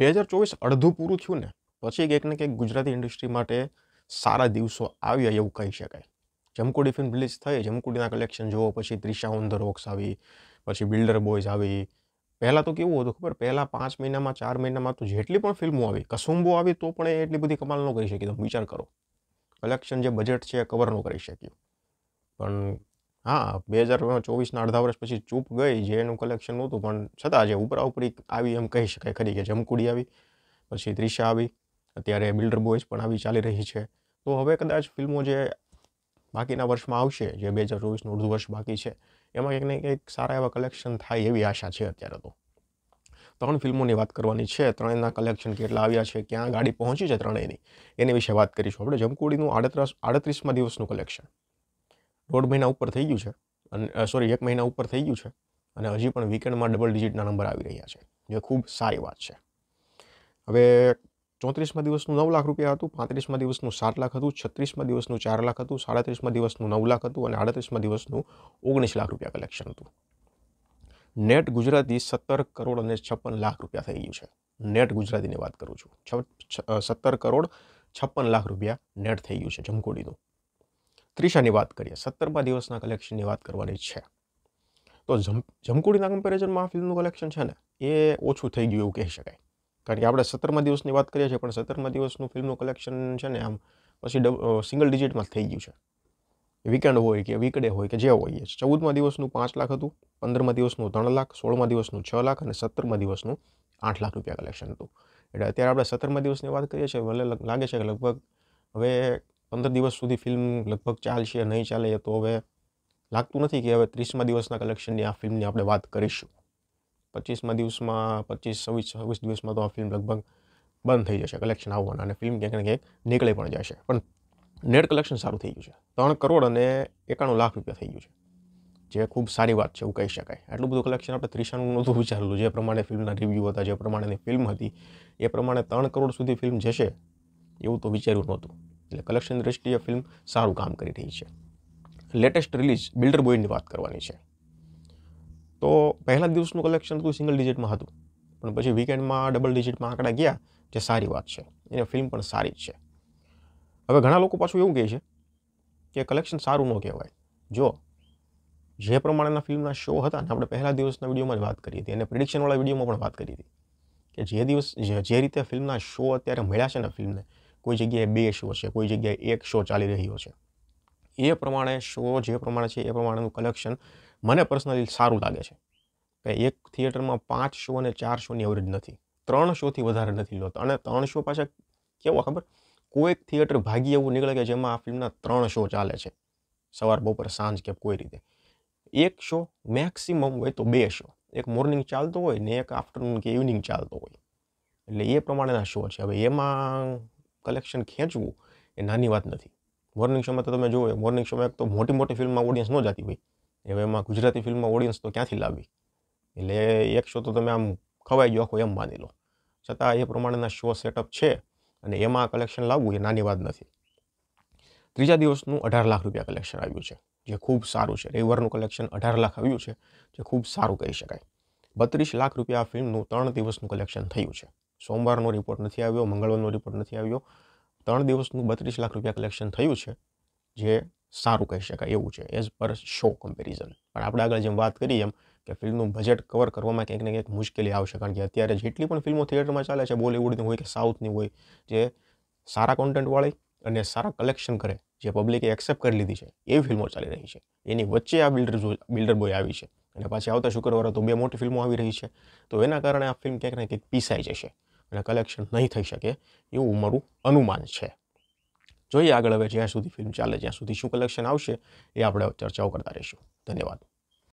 બે હજાર ચોવીસ અડધું પૂરું થયું ને પછી કંઈક ને કંઈક ગુજરાતી ઇન્ડસ્ટ્રી માટે સારા દિવસો આવ્યા એવું કહી શકાય જમકુડી ફિલ્મ રિલીઝ થઈ જમકુડીના કલેક્શન જોવો પછી ત્રિશા ઓન ધ રોક્સ આવી પછી બિલ્ડર બોયઝ આવી પહેલાં તો કેવું હતું ખબર પહેલાં પાંચ મહિનામાં ચાર મહિનામાં તો જેટલી પણ ફિલ્મો આવી કસુંબો આવી તો પણ એ એટલી બધી કમાલ ન કરી શકી તમે વિચાર કરો કલેક્શન જે બજેટ છે એ કવર ન કરી શક્યું પણ હા બે હજાર ચોવીસના અડધા વર્ષ પછી ચૂપ ગઈ જે એનું કલેક્શન નહોતું પણ છતાં જે ઉપરા ઉપરી આવી એમ કહી શકાય ખરી કે જમકુડી આવી પછી ત્રિશા આવી અત્યારે બિલ્ડર બોયઝ પણ આવી ચાલી રહી છે તો હવે કદાચ ફિલ્મો જે બાકીના વર્ષમાં આવશે જે બે હજાર ચોવીસનું અડધું વર્ષ બાકી છે એમાં કંઈક ને કંઈક સારા એવા કલેક્શન થાય એવી આશા છે અત્યારે તો ત્રણ ફિલ્મોની વાત કરવાની છે ત્રણેયના કલેક્શન કેટલા આવ્યા છે ક્યાં ગાડી પહોંચી છે ત્રણેયની એની વિશે વાત કરીશું આપણે જમકુડીનું આડત્રીસ આડત્રીસમાં દિવસનું કલેક્શન દોઢ મહિના ઉપર થઈ ગયું છે અને સોરી એક મહિના ઉપર થઈ ગયું છે અને હજી પણ વીકેન્ડમાં ડબલ ડિજિટના નંબર આવી રહ્યા છે જે ખૂબ સારી વાત છે હવે ચોત્રીસમાં દિવસનું નવ લાખ રૂપિયા હતું પાંત્રીસમાં દિવસનું સાત લાખ હતું છત્રીસમાં દિવસનું ચાર લાખ હતું સાડત્રીસમાં દિવસનું નવ લાખ હતું અને આડત્રીસમાં દિવસનું ઓગણીસ લાખ રૂપિયા કલેક્શન હતું નેટ ગુજરાતી સત્તર કરોડ અને છપ્પન લાખ રૂપિયા થઈ ગયું છે નેટ ગુજરાતીની વાત કરું છું છ સત્તર કરોડ છપ્પન લાખ રૂપિયા નેટ થઈ ગયું છે જમકોડીનું ત્રીસાની વાત કરીએ સત્તરમા દિવસના કલેક્શનની વાત કરવાની છે તો જમ જમકુડીના કમ્પેરિઝનમાં આ ફિલ્મનું કલેક્શન છે ને એ ઓછું થઈ ગયું એવું કહી શકાય કારણ કે આપણે સત્તરમા દિવસની વાત કરીએ છીએ પણ સત્તરમા દિવસનું ફિલ્મનું કલેક્શન છે ને આમ પછી સિંગલ ડિજિટમાં થઈ ગયું છે વીકેન્ડ હોય કે વીકડે હોય કે જે હોય એ ચૌદમાં દિવસનું પાંચ લાખ હતું પંદરમા દિવસનું ત્રણ લાખ સોળમા દિવસનું છ લાખ અને સત્તરમા દિવસનું આઠ લાખ રૂપિયા કલેક્શન હતું એટલે અત્યારે આપણે સત્તરમા દિવસની વાત કરીએ છીએ ભલે લાગે છે કે લગભગ હવે પંદર દિવસ સુધી ફિલ્મ લગભગ ચાલશે નહીં ચાલે તો હવે લાગતું નથી કે હવે ત્રીસમાં દિવસના કલેક્શનની આ ફિલ્મની આપણે વાત કરીશું પચીસમાં દિવસમાં પચીસ છવ્વીસ છવ્વીસ દિવસમાં તો આ ફિલ્મ લગભગ બંધ થઈ જશે કલેક્શન આવવાના અને ફિલ્મ ક્યાંક ને ક્યાંક નીકળી પણ જશે પણ નેટ કલેક્શન સારું થઈ ગયું છે ત્રણ કરોડ અને એકાણું લાખ રૂપિયા થઈ ગયું છે જે ખૂબ સારી વાત છે એવું કહી શકાય આટલું બધું કલેક્શન આપણે ત્રીસાનું નહોતું વિચારેલું જે પ્રમાણે ફિલ્મના રિવ્યૂ હતા જે પ્રમાણેની ફિલ્મ હતી એ પ્રમાણે ત્રણ કરોડ સુધી ફિલ્મ જશે એવું તો વિચાર્યું નહોતું એટલે કલેક્શન દ્રષ્ટિએ ફિલ્મ સારું કામ કરી રહી છે લેટેસ્ટ રિલીઝ બિલ્ડર બોયની વાત કરવાની છે તો પહેલા દિવસનું કલેક્શન હતું સિંગલ ડિજિટમાં હતું પણ પછી વીકેન્ડમાં ડબલ ડિજિટમાં આંકડા ગયા જે સારી વાત છે એને ફિલ્મ પણ સારી જ છે હવે ઘણા લોકો પાછું એવું કહે છે કે કલેક્શન સારું ન કહેવાય જો જે પ્રમાણેના ફિલ્મના શો હતા ને આપણે પહેલા દિવસના વિડીયોમાં જ વાત કરી હતી અને પ્રિડિક્શનવાળા વિડીયોમાં પણ વાત કરી હતી કે જે દિવસ જે રીતે ફિલ્મના શો અત્યારે મળ્યા છે ને ફિલ્મને કોઈ જગ્યાએ બે શો છે કોઈ જગ્યાએ એક શો ચાલી રહ્યો છે એ પ્રમાણે શો જે પ્રમાણે છે એ પ્રમાણેનું કલેક્શન મને પર્સનલી સારું લાગે છે કે એક થિયેટરમાં પાંચ શો અને ચાર શોની એવરેજ નથી ત્રણ શોથી વધારે નથી લોતા અને ત્રણ શો પાછા કેવો ખબર કોઈક થિયેટર ભાગી એવું નીકળે કે જેમાં આ ફિલ્મના ત્રણ શો ચાલે છે સવાર બપોર સાંજ કે કોઈ રીતે એક શો મેક્સિમમ હોય તો બે શો એક મોર્નિંગ ચાલતો હોય ને એક આફ્ટરનૂન કે ઇવનિંગ ચાલતો હોય એટલે એ પ્રમાણેના શો છે હવે એમાં કલેક્શન ખેંચવું એ નાની વાત નથી મોર્નિંગ શોમાં તો તમે જુઓ મોર્નિંગ શોમાં એક તો મોટી મોટી ફિલ્મમાં ઓડિયન્સ ન જતી હોય હવે એમાં ગુજરાતી ફિલ્મમાં ઓડિયન્સ તો ક્યાંથી લાવી એટલે એક શો તો તમે આમ ખવાઈ ગયો એમ માની લો છતાં એ પ્રમાણેના શો સેટઅપ છે અને એમાં કલેક્શન લાવવું એ નાની વાત નથી ત્રીજા દિવસનું અઢાર લાખ રૂપિયા કલેક્શન આવ્યું છે જે ખૂબ સારું છે રવિવારનું કલેક્શન અઢાર લાખ આવ્યું છે જે ખૂબ સારું કહી શકાય બત્રીસ લાખ રૂપિયા ફિલ્મનું ત્રણ દિવસનું કલેક્શન થયું છે સોમવારનો રિપોર્ટ નથી આવ્યો મંગળવારનો રિપોર્ટ નથી આવ્યો ત્રણ દિવસનું બત્રીસ લાખ રૂપિયા કલેક્શન થયું છે જે સારું કહી શકાય એવું છે એઝ પર શો કમ્પેરિઝન પણ આપણે આગળ જેમ વાત કરી એમ કે ફિલ્મનું બજેટ કવર કરવામાં ક્યાંક ને ક્યાંક મુશ્કેલી આવશે કારણ કે અત્યારે જેટલી પણ ફિલ્મો થિયેટરમાં ચાલે છે બોલિવૂડની હોય કે સાઉથની હોય જે સારા કોન્ટેન્ટવાળી અને સારા કલેક્શન કરે જે પબ્લિકે એક્સેપ્ટ કરી લીધી છે એવી ફિલ્મો ચાલી રહી છે એની વચ્ચે આ બિલ્ડર બિલ્ડર બોય આવી છે અને પાછી આવતા શુક્રવારે તો બે મોટી ફિલ્મો આવી રહી છે તો એના કારણે આ ફિલ્મ ક્યાંક ને ક્યાંક પીસાઈ જશે એટલે કલેક્શન નહીં થઈ શકે એવું મારું અનુમાન છે જોઈએ આગળ હવે જ્યાં સુધી ફિલ્મ ચાલે જ્યાં સુધી શું કલેક્શન આવશે એ આપણે ચર્ચાઓ કરતા રહીશું ધન્યવાદ